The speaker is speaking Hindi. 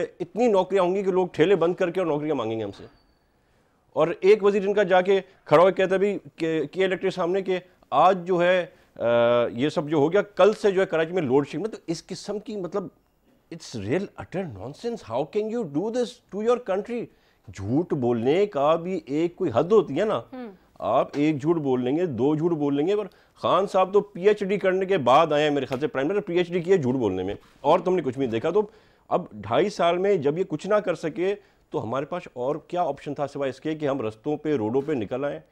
इतनी नौकरियां होंगी कि लोग ठेले बंद करके और नौकरियां मांगेंगे हमसे और एक वजीर इनका जाके खड़ा होकर कहता भी के इलेक्ट्रिक सामने के आज जो है आ, ये सब जो हो गया कल से जो है कराची में लोड शेडिंग मतलब इस किस्म की मतलब it's real utter nonsense how can you do this to your country झूठ बोलने का भी एक कोई हद होती है ना हम्म। आप एक झूठ बोल लेंगे दो झूठ बोल लेंगे पर खान साहब तो पीएचडी करने के बाद आए हैं मेरे ख्याल से प्राइम मिनिस्टर पीएचडी किए झूठ बोलने में और तुमने कुछ भी देखा तो अब ढाई साल में जब ये कुछ ना कर सके तो हमारे पास और क्या ऑप्शन था सिवाय इसके कि हम रस्तों पे रोडों पे निकल आएँ